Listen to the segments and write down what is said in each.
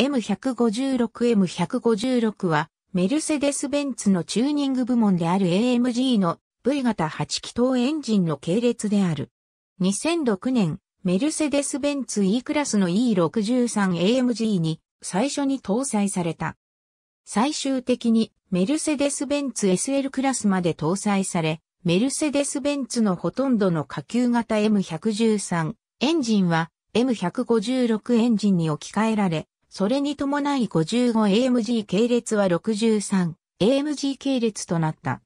M156M156 は、メルセデス・ベンツのチューニング部門である AMG の V 型8気筒エンジンの系列である。2006年、メルセデス・ベンツ E クラスの E63AMG に最初に搭載された。最終的にメルセデス・ベンツ SL クラスまで搭載され、メルセデス・ベンツのほとんどの下級型 M113 エンジンは M156 エンジンに置き換えられ、それに伴い 55AMG 系列は 63AMG 系列となった。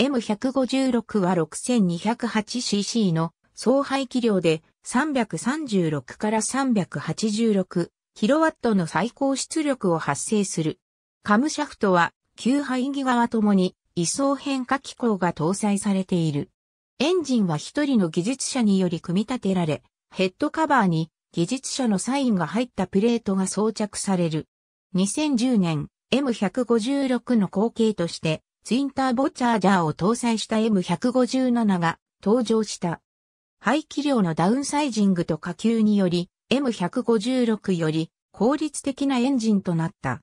M156 は 6208cc の総排気量で336から386 kW の最高出力を発生する。カムシャフトは9排気側ともに位相変化機構が搭載されている。エンジンは一人の技術者により組み立てられ、ヘッドカバーに技術者のサインが入ったプレートが装着される。2010年 M156 の後継としてツインターボチャージャーを搭載した M157 が登場した。排気量のダウンサイジングと下級により M156 より効率的なエンジンとなった。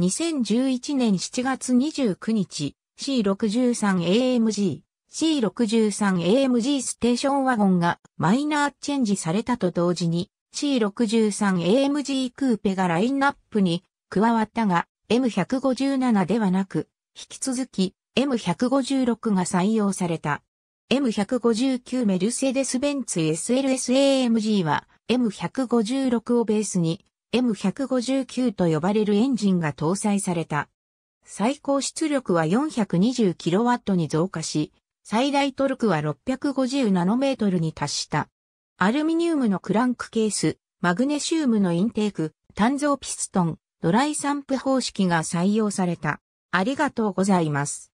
2011年7月29日 C63AMG C63AMG ステーションワゴンがマイナーチェンジされたと同時に C63AMG クーペがラインナップに加わったが M157 ではなく引き続き M156 が採用された。M159 メルセデス・ベンツ SLSAMG は M156 をベースに M159 と呼ばれるエンジンが搭載された。最高出力は 420kW に増加し、最大トルクは650ナノメートルに達した。アルミニウムのクランクケース、マグネシウムのインテーク、単造ピストン、ドライ散布方式が採用された。ありがとうございます。